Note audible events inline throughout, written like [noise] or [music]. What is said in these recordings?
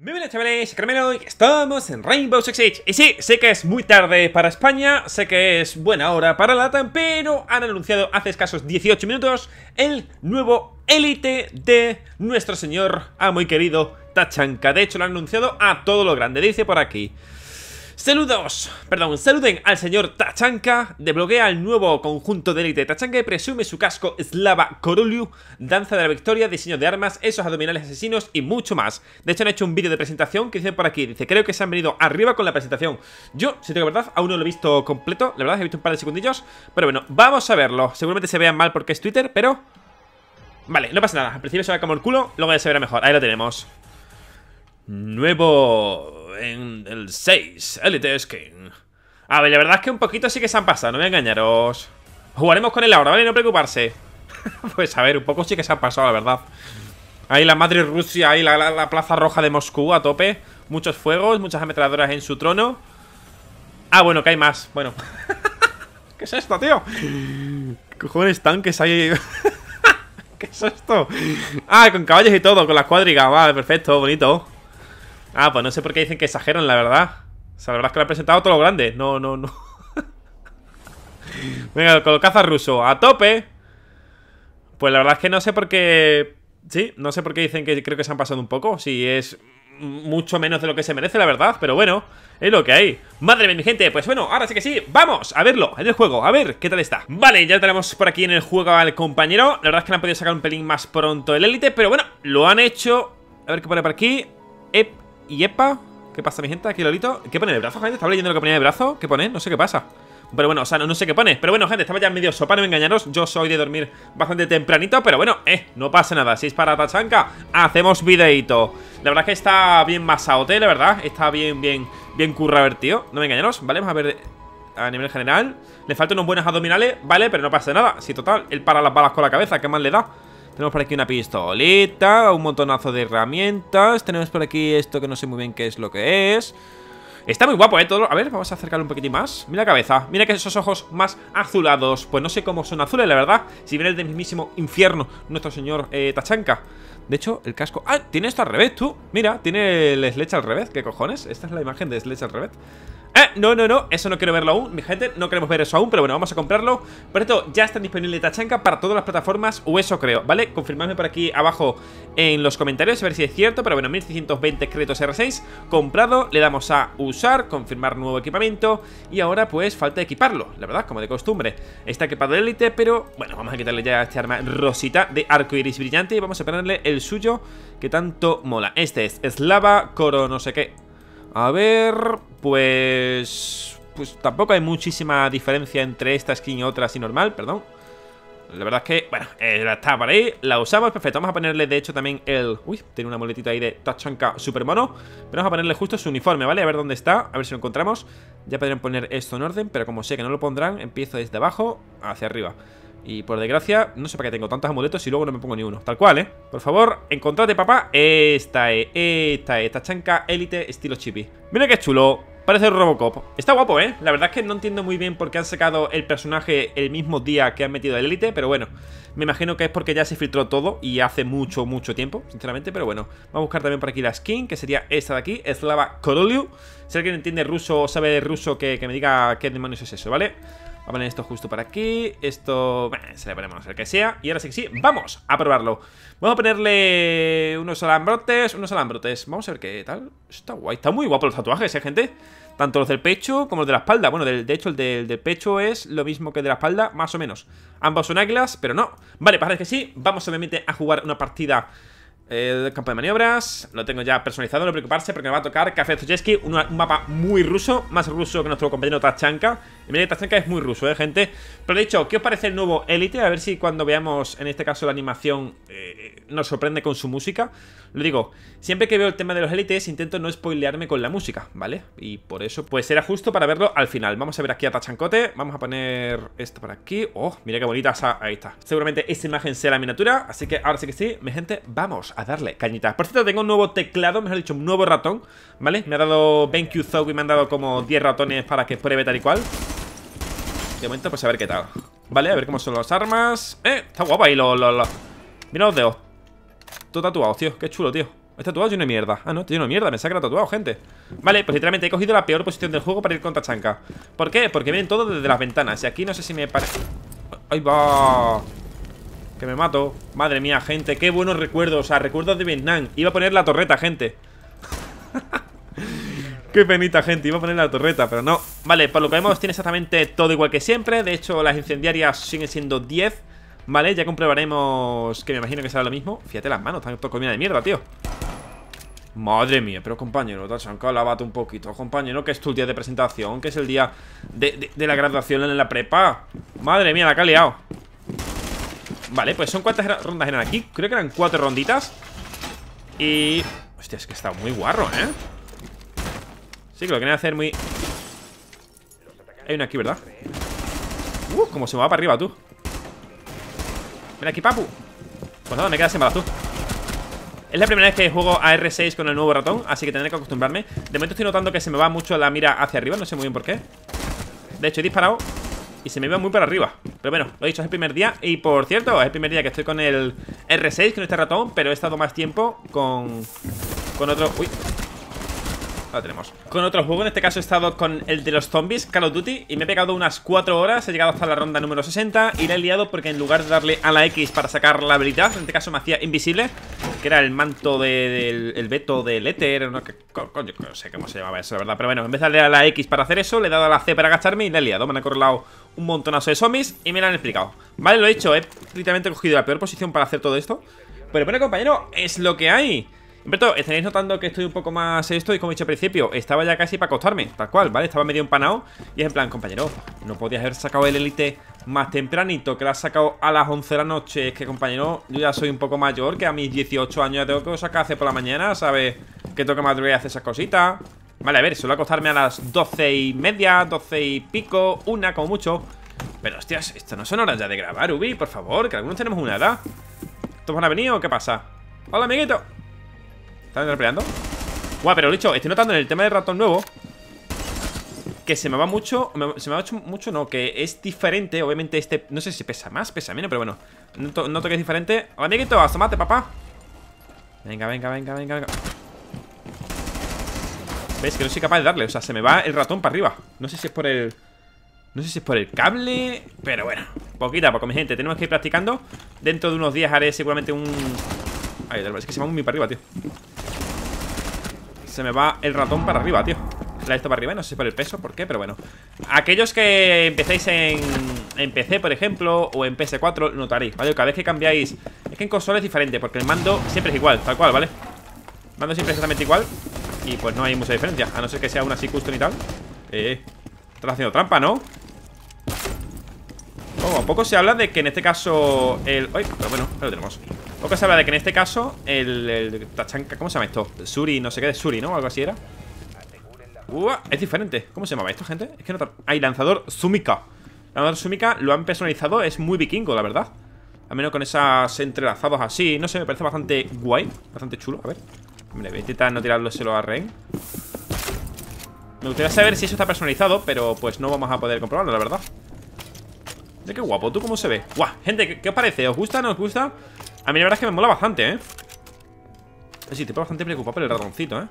Muy buenas chavales, Carmelo y estamos en Rainbow Six Siege Y sí, sé que es muy tarde para España, sé que es buena hora para Latam Pero han anunciado hace escasos 18 minutos el nuevo élite de nuestro señor A muy querido Tachanka De hecho lo han anunciado a todo lo grande, dice por aquí Saludos, perdón, saluden al señor Tachanka, De desbloquea al nuevo conjunto de élite Tachanka y presume su casco Slava Koroliu, danza de la victoria, diseño de armas, esos abdominales asesinos y mucho más. De hecho han hecho un vídeo de presentación que dicen por aquí, dice, creo que se han venido arriba con la presentación. Yo, si tengo verdad, aún no lo he visto completo, la verdad he visto un par de segundillos. pero bueno, vamos a verlo. Seguramente se vea mal porque es Twitter, pero... Vale, no pasa nada, al principio se va como el culo, luego ya se verá mejor, ahí lo tenemos. Nuevo en el 6, Elite Skin. A ver, la verdad es que un poquito sí que se han pasado, no me engañaros. Jugaremos con él ahora, ¿vale? No preocuparse. [laughs] pues a ver, un poco sí que se han pasado, la verdad. Ahí la Madrid Rusia, ahí la, Plaza Roja de Moscú a tope. Muchos fuegos, muchas ametralladoras en su trono. Ah, bueno, que hay más. Bueno. [laughs] ¿Qué es esto, tío? Cojones tanques ahí. [laughs] ¿Qué es esto? Ah, con caballos y todo, con la cuadriga. Vale, perfecto, bonito. Ah, pues no sé por qué dicen que exageran, la verdad. O sea, la verdad es que lo han presentado todo lo grande. No, no, no. [laughs] Venga, con el caza ruso, a tope. Pues la verdad es que no sé por qué. Sí, no sé por qué dicen que creo que se han pasado un poco. Si es mucho menos de lo que se merece, la verdad. Pero bueno, es lo que hay. Madre mía, mi gente. Pues bueno, ahora sí que sí. Vamos a verlo en el juego. A ver qué tal está. Vale, ya tenemos por aquí en el juego al compañero. La verdad es que le han podido sacar un pelín más pronto el élite. Pero bueno, lo han hecho. A ver qué pone por aquí. Ep, y ¿qué pasa, mi gente? Aquí Lolito. ¿Qué pone el brazo, gente? ¿Estaba leyendo lo que ponía el brazo? ¿Qué pone? No sé qué pasa. Pero bueno, o sea, no, sé qué pone. Pero bueno, gente, estaba ya medio sopa, no me engañaros. Yo soy de dormir bastante tempranito, pero bueno, eh, no pasa nada. Si es para tachanca, hacemos videito. La verdad es que está bien masaote, la verdad. Está bien, bien, bien curra, tío. No me engañaros, ¿vale? Vamos a ver a nivel general. Le faltan unos buenos abdominales, ¿vale? Pero no pasa nada. Si total, él para las balas con la cabeza, ¿qué más le da? Tenemos por aquí una pistolita, un montonazo de herramientas. Tenemos por aquí esto que no sé muy bien qué es lo que es. Está muy guapo, ¿eh? Todo... A ver, vamos a acercarlo un poquitín más Mira la cabeza, mira que esos ojos más azulados Pues no sé cómo son azules, la verdad Si viene del mismísimo infierno Nuestro señor eh, Tachanka De hecho, el casco... ¡Ah! Tiene esto al revés, tú Mira, tiene el Sledge al revés ¿Qué cojones? Esta es la imagen de Sledge al revés ¡Eh! no, no, no, eso no quiero verlo aún, mi gente, no queremos ver eso aún, pero bueno, vamos a comprarlo Por esto, ya está disponible Tachanka para todas las plataformas, o eso creo, ¿vale? Confirmadme por aquí abajo en los comentarios, a ver si es cierto, pero bueno, 1620 créditos R6, comprado, le damos a usar, confirmar nuevo equipamiento Y ahora pues falta equiparlo, la verdad, como de costumbre Está equipado de élite, pero bueno, vamos a quitarle ya este arma rosita de arco iris brillante Y vamos a ponerle el suyo que tanto mola Este es Slava Coro no sé qué a ver, pues... Pues tampoco hay muchísima diferencia entre esta skin y otra así normal, perdón. La verdad es que, bueno, eh, está por ahí La usamos, perfecto, vamos a ponerle de hecho también el... Uy, tiene una moletita ahí de Tachanka super mono Pero vamos a ponerle justo su uniforme, ¿vale? A ver dónde está, a ver si lo encontramos Ya podrían poner esto en orden, pero como sé que no lo pondrán Empiezo desde abajo hacia arriba y por desgracia, no sé para qué tengo tantos amuletos y luego no me pongo ni uno. Tal cual, ¿eh? Por favor, encontrate, papá. Esta esta esta chanca élite estilo chipi Mira qué chulo. Parece un Robocop. Está guapo, ¿eh? La verdad es que no entiendo muy bien por qué han sacado el personaje el mismo día que han metido el élite, pero bueno. Me imagino que es porque ya se filtró todo y hace mucho, mucho tiempo, sinceramente, pero bueno. Vamos a buscar también por aquí la skin, que sería esta de aquí, Slava Korolyu. Si alguien entiende ruso o sabe de ruso, que, me diga qué demonios es eso, ¿vale? vale a poner esto justo para aquí. Esto, se le ponemos el que sea. Y ahora sí que sí, vamos a probarlo. Vamos a ponerle unos alambrotes, unos alambrotes. Vamos a ver qué tal. Está guay, está muy guapo los tatuajes, ¿eh, gente? Tanto los del pecho como los de la espalda. Bueno, de, hecho, el del, pecho es lo mismo que el de la espalda, más o menos. Ambos son águilas, pero no. Vale, parece pues que sí. Vamos obviamente a jugar una partida el campo de maniobras Lo tengo ya personalizado, no preocuparse porque me va a tocar Café un, mapa muy ruso Más ruso que nuestro compañero Tachanka Y mira Tachanka es muy ruso, eh, gente Pero de hecho, ¿qué os parece el nuevo Elite? A ver si cuando veamos, en este caso, la animación eh, eh, Nos sorprende con su música Lo digo, siempre que veo el tema de los Elites Intento no spoilearme con la música, ¿vale? Y por eso, pues era justo para verlo al final Vamos a ver aquí a Tachancote Vamos a poner esto por aquí Oh, mira qué bonita esa, ahí está Seguramente esta imagen sea la miniatura Así que ahora sí que sí, mi gente, vamos a darle cañitas. Por cierto, tengo un nuevo teclado, mejor dicho, un nuevo ratón, ¿vale? Me ha dado BenQ Zog y me han dado como 10 ratones para que pruebe tal y cual. De momento, pues a ver qué tal. Vale, a ver cómo son las armas. ¡Eh! Está guapa ahí los... Lo, Mira los dedos. Todo tatuado, tío. Qué chulo, tío. Está tatuado no mierda. Ah, no, tiene una mierda. Me saca tatuado, gente. Vale, pues literalmente he cogido la peor posición del juego para ir contra Chanca. ¿Por qué? Porque vienen todo desde las ventanas. Y aquí no sé si me parece... ¡Ahí va! Que me mato Madre mía, gente Qué buenos recuerdos O sea, recuerdos de Vietnam Iba a poner la torreta, gente [laughs] Qué penita, gente Iba a poner la torreta, pero no Vale, por lo que vemos tiene exactamente todo igual que siempre De hecho, las incendiarias siguen siendo 10 Vale, ya comprobaremos Que me imagino que será lo mismo Fíjate las manos, están toda comida de mierda, tío Madre mía, pero compañero, te has la un poquito, compañero, que es tu día de presentación, que es el día de, la graduación en la prepa. Madre mía, la que ha liado. Vale, pues son cuántas rondas eran aquí Creo que eran cuatro ronditas Y... Hostia, es que está muy guarro, ¿eh? Sí, que lo quieren hacer muy... Hay una aquí, ¿verdad? Uh, como se me va para arriba, tú mira aquí, papu Pues nada, me quedas en tú es la primera vez que juego a R6 con el nuevo ratón Así que tendré que acostumbrarme De momento estoy notando que se me va mucho la mira hacia arriba No sé muy bien por qué De hecho, he disparado y se me ve muy para arriba Pero bueno, lo he dicho, es el primer día Y por cierto, es el primer día que estoy con el R6 con este ratón, pero he estado más tiempo con... Con otro... Uy, lo tenemos Con otro juego, en este caso he estado con el de los zombies Call of Duty, y me he pegado unas 4 horas He llegado hasta la ronda número 60 Y la he liado porque en lugar de darle a la X para sacar la habilidad En este caso me hacía invisible que era el manto del veto del éter, no, sé cómo se llamaba eso, la verdad. Pero bueno, en vez de darle a la X para hacer eso, le he dado a la C para agacharme y le he liado. Me han acorralado un montonazo de zombies y me lo han explicado. Vale, lo he hecho, he literalmente cogido la peor posición para hacer todo esto. Pero bueno, compañero, es lo que hay. Humberto, estaréis notando que estoy un poco más esto y como he dicho al principio, estaba ya casi para acostarme, tal cual, ¿vale? Estaba medio empanado y es en plan, compañero, no podías haber sacado el Elite más tempranito, que lo has sacado a las 11 de la noche. Es que, compañero, yo ya soy un poco mayor, que a mis 18 años ya tengo que sacar hace por la mañana, ¿sabes? Que tengo que madrugar y hacer esas cositas. Vale, a ver, suelo acostarme a las 12 y media, 12 y pico, una como mucho. Pero, hostias, esto no son horas ya de grabar, Ubi, por favor, que algunos tenemos una edad. ¿Estos van a venir o qué pasa? Hola, amiguito. ¿Están entrepeleando? Guau, pero lo dicho, estoy notando en el tema del ratón nuevo que se me va mucho, se me va mucho no, que es diferente, obviamente este, no sé si pesa más, pesa menos, pero bueno, noto, que es diferente. amiguito, asomate, papá. Venga, venga, venga, venga, venga. ¿Ves? Que no soy capaz de darle, o sea, se me va el ratón para arriba. No sé si es por el... No sé si es por el cable, pero bueno, poquita poquita mi gente, tenemos que ir practicando. Dentro de unos días haré seguramente un, es que se me va muy para arriba, tío Se me va el ratón para arriba, tío La esto para arriba, no sé si por el peso, por qué, pero bueno Aquellos que empecéis en, PC, por ejemplo, o en PS4 Notaréis, ¿vale? Cada vez que cambiáis Es que en consola es diferente, porque el mando siempre es igual Tal cual, ¿vale? El mando siempre es exactamente igual Y pues no hay mucha diferencia, a no ser que sea una así custom y tal Eh, estás haciendo trampa, ¿no? Poco a poco se habla de que en este caso el... Uy, pero bueno, ya lo tenemos poco se habla de que en este caso el, ¿cómo se llama esto? Suri, no sé qué, de Suri, ¿no? Algo así era Uah, es diferente ¿Cómo se llamaba esto, gente? Es que no... Hay lanzador Zumika! Lanzador Zumika lo han personalizado Es muy vikingo, la verdad Al menos con esas entrelazados así No sé, me parece bastante guay Bastante chulo, a ver Hombre, voy a intentar no tirárselo a Ren Me gustaría saber si eso está personalizado Pero pues no vamos a poder comprobarlo, la verdad qué guapo, ¿tú cómo se ve? Guau, gente, ¿qué, os parece? ¿Os gusta? ¿No os gusta? A mí la verdad es que me mola bastante, ¿eh? Sí, estoy bastante preocupado por el ratoncito, ¿eh?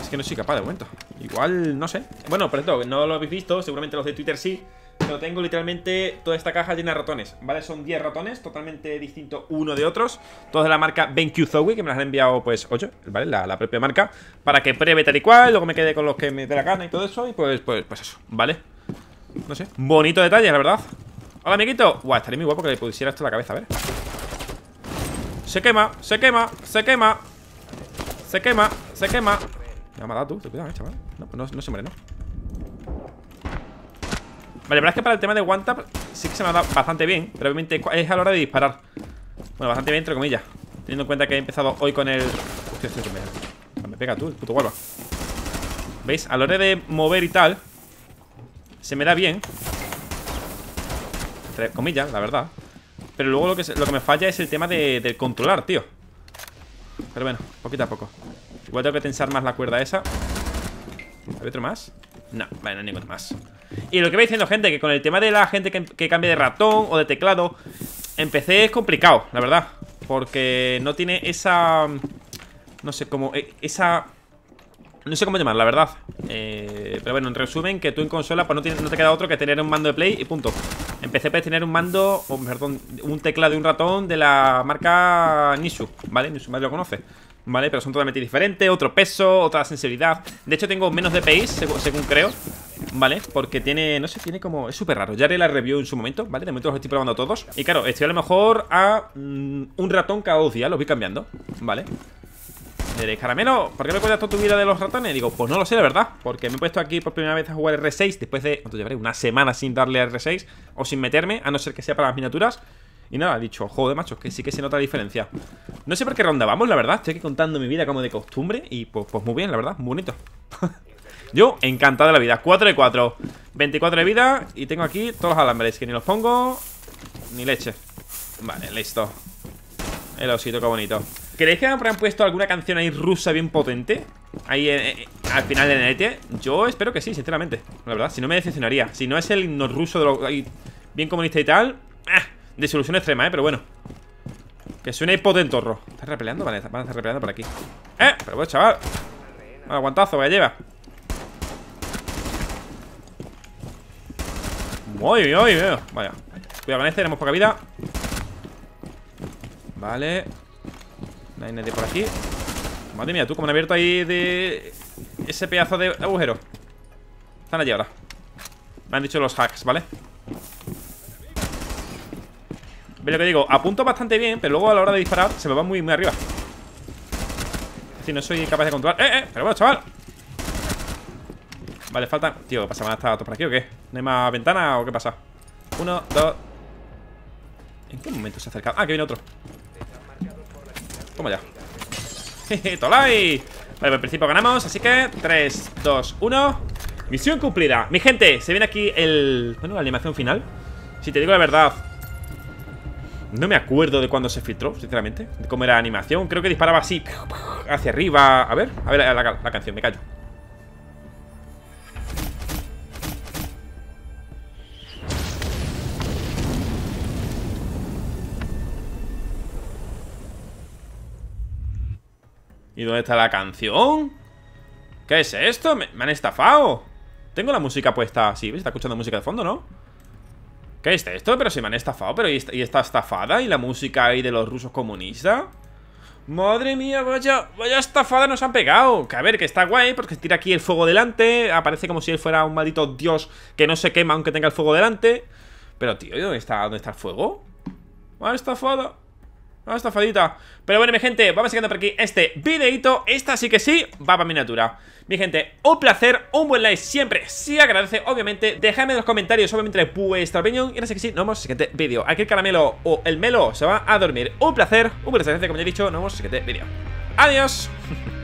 Es que no soy capaz de momento Igual, no sé Bueno, por cierto, no lo habéis visto Seguramente los de Twitter sí Pero tengo literalmente Toda esta caja llena de ratones ¿Vale? Son 10 ratones Totalmente distintos uno de otros Todos de la marca BenQ Zowie Que me las han enviado, pues, 8 ¿Vale? La, propia marca Para que pruebe tal y cual Luego me quede con los que me dé la gana Y todo eso Y pues, pues, pues eso ¿Vale? No sé Bonito detalle, la verdad Hola, amiguito Guau, estaría muy guapo que le pusiera esto a la cabeza, a ver Se quema, se quema, se quema Se quema, se quema Me ha matado tú, te cuidado, eh, chaval no, pues no se muere, ¿no? Vale, la verdad es que para el tema de one tap Sí que se me ha dado bastante bien Pero obviamente es a la hora de disparar Bueno, bastante bien, entre comillas Teniendo en cuenta que he empezado hoy con el... Hostia, hostia, me... me pega tú, el puto guarda ¿Veis? A la hora de mover y tal Se me da bien entre comillas, la verdad Pero luego lo que, lo que me falla es el tema de, controlar, tío Pero bueno, poquito a poco Igual tengo que tensar más la cuerda esa ¿Hay otro más? No, vale, no hay ningún más Y lo que va diciendo, gente, que con el tema de la gente que, cambie cambia de ratón o de teclado Empecé es complicado, la verdad Porque no tiene esa... No sé, cómo eh, Esa... No sé cómo llamar, la verdad eh, Pero bueno, en resumen, que tú en consola Pues no, tienes, no te queda otro que tener un mando de play y punto Empecé a tener un mando, perdón, un teclado de un ratón de la marca Nisu, ¿vale? Nisu más lo conoce, ¿vale? Pero son totalmente diferentes, otro peso, otra sensibilidad. De hecho, tengo menos DPI, según, creo, ¿vale? Porque tiene, no sé, tiene como... Es súper raro, ya haré la review en su momento, ¿vale? De momento los estoy probando todos. Y claro, estoy a lo mejor a mm, un ratón cada dos días, lo voy cambiando, ¿vale? Caramelo, ¿por qué me cuentas toda tu vida de los ratones? Digo, pues no lo sé, la verdad, porque me he puesto aquí por primera vez a jugar R6 después de, llevaré? Una semana sin darle a R6 o sin meterme, a no ser que sea para las miniaturas. Y nada, he dicho, joder, machos, que sí que se nota la diferencia. No sé por qué rondábamos, la verdad, estoy aquí contando mi vida como de costumbre y pues, pues muy bien, la verdad, muy bonito. [laughs] Yo, encantado de la vida, 4 de 4, 24 de vida y tengo aquí todos los alambres, que ni los pongo ni leche. Vale, listo. El osito, qué bonito. ¿Creéis que han puesto alguna canción ahí rusa bien potente? Ahí eh, eh, al final del nete. Yo espero que sí, sinceramente. La verdad, si no me decepcionaría. Si no es el himno ruso de bien comunista y tal. ¡ah! De solución extrema, ¿eh? Pero bueno. Que suene potentorro. ¿Estás repeleando? Vale, van a estar repeleando por aquí. ¡Eh! Pero bueno, chaval. aguantazo, vaya lleva. ¡Uy, uy, uy! Vaya. Cuidado a este, tenemos poca vida. Vale No hay nadie por aquí Madre mía, tú, como he abierto ahí de... Ese pedazo de agujero Están allí ahora Me han dicho los hacks, ¿vale? Ve lo que digo, apunto bastante bien Pero luego a la hora de disparar se me va muy, muy arriba Si no soy capaz de controlar ¡Eh, eh! Pero bueno, chaval Vale, falta Tío, ¿qué pasa? por aquí o qué? ¿No hay más ventana o qué pasa? Uno, dos... ¿En qué momento se ha acercado? Ah, que viene otro Toma ya [laughs] ¡Tolai! Vale, pues al principio ganamos, así que 3, 2, 1 Misión cumplida Mi gente, se viene aquí el... Bueno, la animación final Si te digo la verdad No me acuerdo de cuándo se filtró, sinceramente De cómo era la animación Creo que disparaba así Hacia arriba A ver, a ver la canción, me callo ¿Y dónde está la canción? ¿Qué es esto? Me, han estafado Tengo la música puesta así ¿Ves? Está escuchando música de fondo, ¿no? ¿Qué es esto? Pero si me han estafado Pero y, está estafada Y la música ahí de los rusos comunistas Madre mía, vaya, vaya estafada nos han pegado Que a ver, que está guay Porque tira aquí el fuego delante Aparece como si él fuera un maldito dios Que no se quema aunque tenga el fuego delante Pero tío, ¿dónde está, dónde está el fuego? han estafado. Ah, esta fadita. Pero bueno, mi gente, vamos a seguir por aquí este videito Esta sí que sí, va para miniatura Mi gente, un placer, un buen like siempre Si agradece, obviamente Dejadme en los comentarios, obviamente, vuestra opinión Y ahora sí que sí, nos vemos en siguiente vídeo Aquí el caramelo o el melo se va a dormir Un placer, un placer, como ya he dicho Nos vemos en siguiente vídeo Adiós [laughs]